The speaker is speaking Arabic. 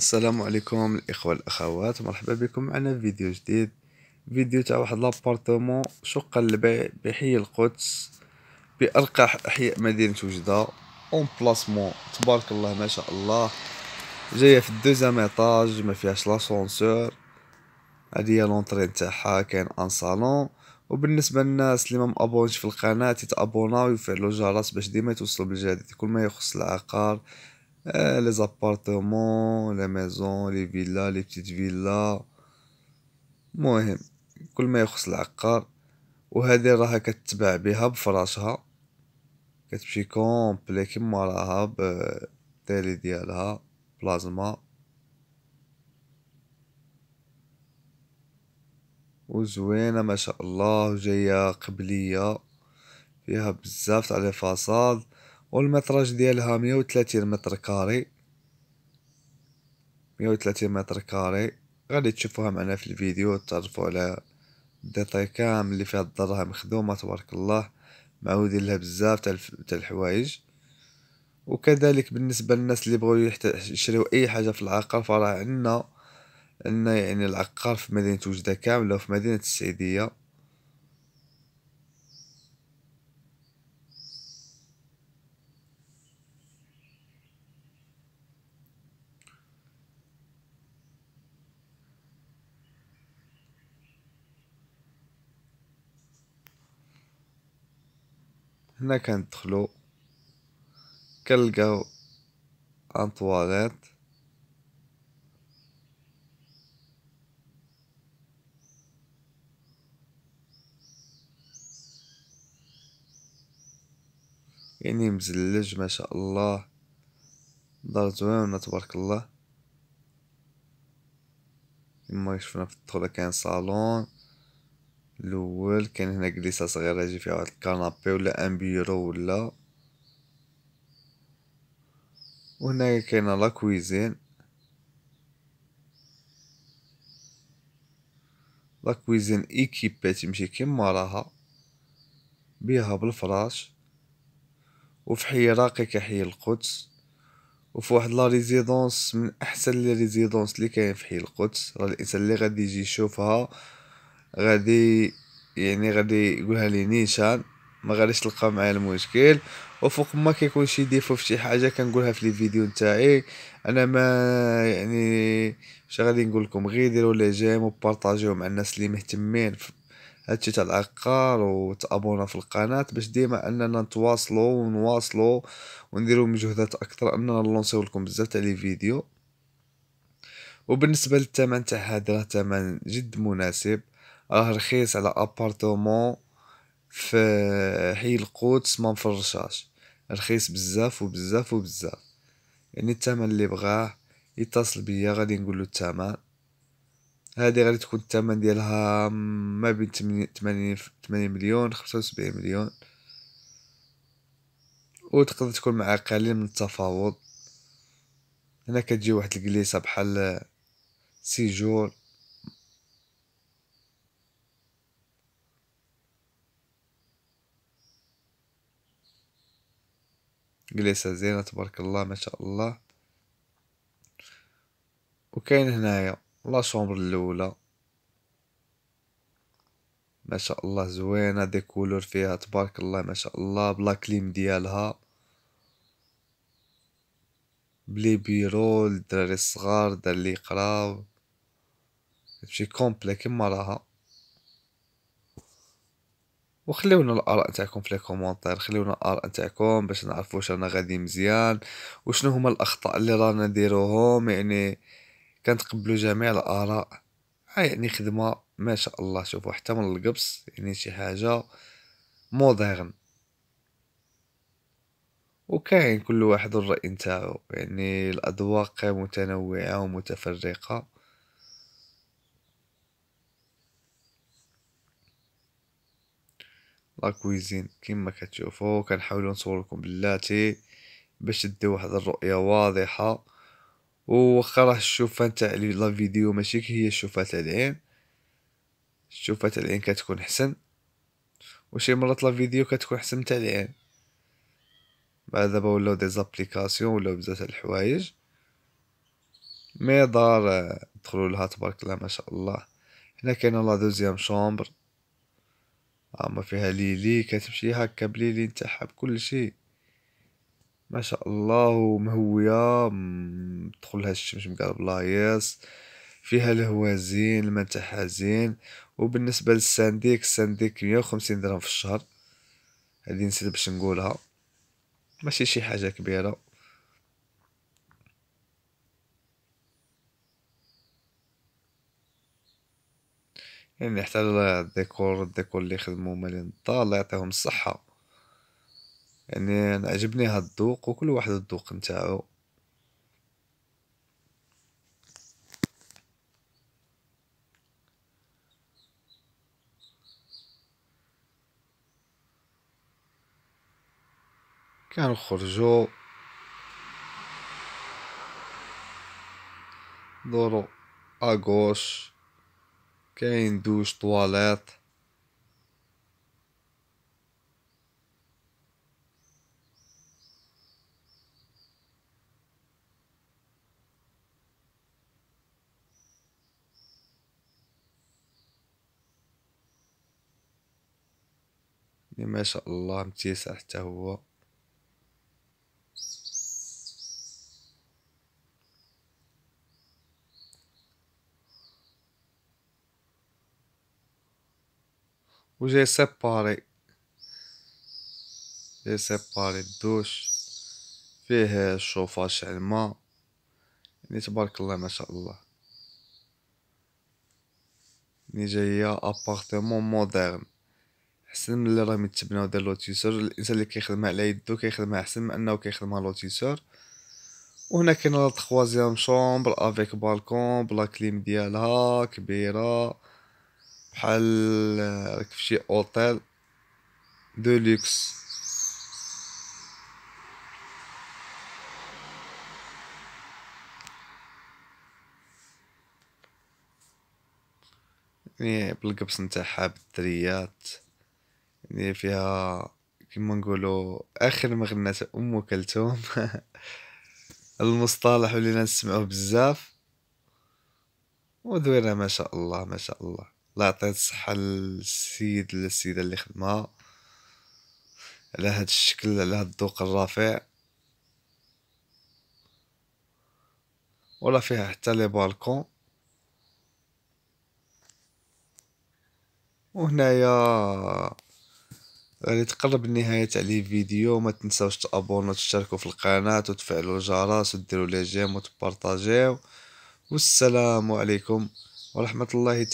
السلام عليكم الاخوه الاخوات مرحبا بكم معنا في فيديو جديد فيديو تاع واحد لابارتمون شقه للبيع بحي القدس بارقى احياء مدينه وجده اون بلاسمون تبارك الله ما شاء الله جايه في الدوزيام ايطاج ما فيهاش لاسونسور هذه هي لونطري تاعها كاين ان صالون وبالنسبه للناس اللي ما مابونش في القناه يتابوناو ويفعلوا الجرس باش ديما يتوصلوا بالجديد كل ما يخص العقار Euh, les appartements, les maisons, les villas, les petites villas مهم كل ما يخص العقار وهذه راها كتباع بها بفراشها كتمشي كومبلي كيما راها بالتالي ديالها بلازما وزوينة ما شاء الله جاية قبلية فيها بزاف تاع لي فاصاد والمتراج ديالها مية وتلاتين متر كاري مية وتلاتين متر كاري غادي تشوفوها معنا في الفيديو تعرفوا على الديتاي كامل اللي فيها الضرها مخدومه تبارك الله معودين لها بزاف تاع تاع الحوايج وكذلك بالنسبه للناس اللي بغاو يشريو اي حاجه في العقار فراه عندنا عندنا يعني العقار في مدينه وجده كامله وفي مدينه السعيديه هنا كندخلو كنلقاو ان طواليت يعني مزلج ما شاء الله دار زوينة تبارك الله يما شفنا في الدخلة كاين صالون الاول كان هنا جلسه صغيره يجي فيها واحد الكنابي ولا ان بيرو ولا وهنا كاينه لا كويزين لا كويزين ايكيبي تمشي كيما راها بيها بالفراش وفي حي راقي كحي القدس وفي واحد لا ريزيدونس من احسن لي ريزيدونس اللي كاين في حي القدس راه الانسان اللي غادي يجي يشوفها غادي يعني غادي يقولها لي نيشان ما غاديش تلقى معايا المشكل وفوق ما كيكون شي ديفو في شي حاجه كنقولها في لي فيديو نتاعي انا ما يعني واش غادي نقول لكم غير ديروا لي جيم وبارطاجيو مع الناس اللي مهتمين هادشي تاع العقار وتابونا في القناه باش ديما اننا نتواصلوا ونواصلوا ونديروا مجهودات اكثر اننا نلونسيو لكم بزاف تاع لي فيديو وبالنسبه للثمن هاد راه ثمن جد مناسب راه رخيص على ابارتومون في حي القدس ما مفرشاش رخيص بزاف وبزاف وبزاف يعني الثمن اللي بغاه يتصل بيا غادي نقول له الثمن هذه غادي تكون الثمن ديالها ما بين 80 80 مليون 75 مليون وتقدر تكون مع قليل من التفاوض هنا كتجي واحد الجليسه بحال سيجور جلسة زينة تبارك الله ما شاء الله وكاين هنايا لا شومبر الاولى ما شاء الله زوينة دي كولور فيها تبارك الله ما شاء الله بلا كليم ديالها بلي بيرو الدراري الصغار دار لي يقراو هادشي كومبلي كيما راها وخليونا الاراء تاعكم في لي كومونتير خليونا الاراء تاعكم باش نعرفوا واش رانا غادي مزيان وشنو هما الاخطاء اللي رانا نديروهم يعني كنتقبلوا جميع الاراء يعني خدمه ما شاء الله شوفوا حتى من القبص يعني شي حاجه مودرن وكاين كل واحد الرأي نتاعو يعني الأذواق متنوعة ومتفرقة لا كويزين كيما كتشوفوا كنحاولوا نصور لكم بلاتي باش تديو واحد الرؤيه واضحه وخا راه الشوفه نتاع لا فيديو ماشي هي الشوفه تاع العين الشوفه تاع العين كتكون احسن وشي مرات لا فيديو كتكون احسن تاع العين بعد دابا ولاو دي زابليكاسيون ولاو بزاف الحوايج مي دار آه، دخلوا لها تبارك الله ما شاء الله هنا كاينه لا دوزيام شومبر عامر فيها ليلي كتمشي هكا بليلي نتاعها بكل شيء ما شاء الله مهوية تدخلها الشمس مقلب لايص فيها الهوا زين الماء تاعها زين وبالنسبة للسانديك السانديك مية وخمسين درهم في الشهر هادي نسيت باش نقولها ماشي شي حاجة كبيرة يعني حتى الديكور الديكور اللي خدموا مالين الدار الله يعطيهم الصحة يعني أنا عجبني هاد الذوق وكل واحد الذوق نتاعو خرجوا دورو اغوش كاين دوش طواليط ما شاء الله متيسع حتى هو ou j'ai séparé j'ai séparé الدوش فيه الشوفاج شعل الماء يعني تبارك الله ما شاء الله يعني جاية ابارتمون مودرن حسن من اللي راهم يتبناو ديال لوتيسور الانسان اللي كيخدمها على يدو كيخدمها احسن من انه كيخدمها لوتيسور وهنا كاين لا تخوازيام شومبر افيك بالكون بلا كليم ديالها كبيره بحال راك في شي اوتيل دو لوكس يعني بالقبس نتاعها بالدريات يعني فيها كيما نقولوا اخر ما ام كلثوم المصطلح ولينا نسمعوه بزاف ودويرة ما شاء الله ما شاء الله الله يعطي الصحة للسيد للسيدة اللي خدمها على هاد الشكل على هاد الذوق الرفيع ولا فيها حتى لي بالكون وهنايا غادي تقرب النهاية تاع لي فيديو ما تنساوش تابونوا تشتركوا في القناة وتفعلوا الجرس وديروا لي جيم وتبارطاجيو والسلام عليكم ورحمة الله تعالى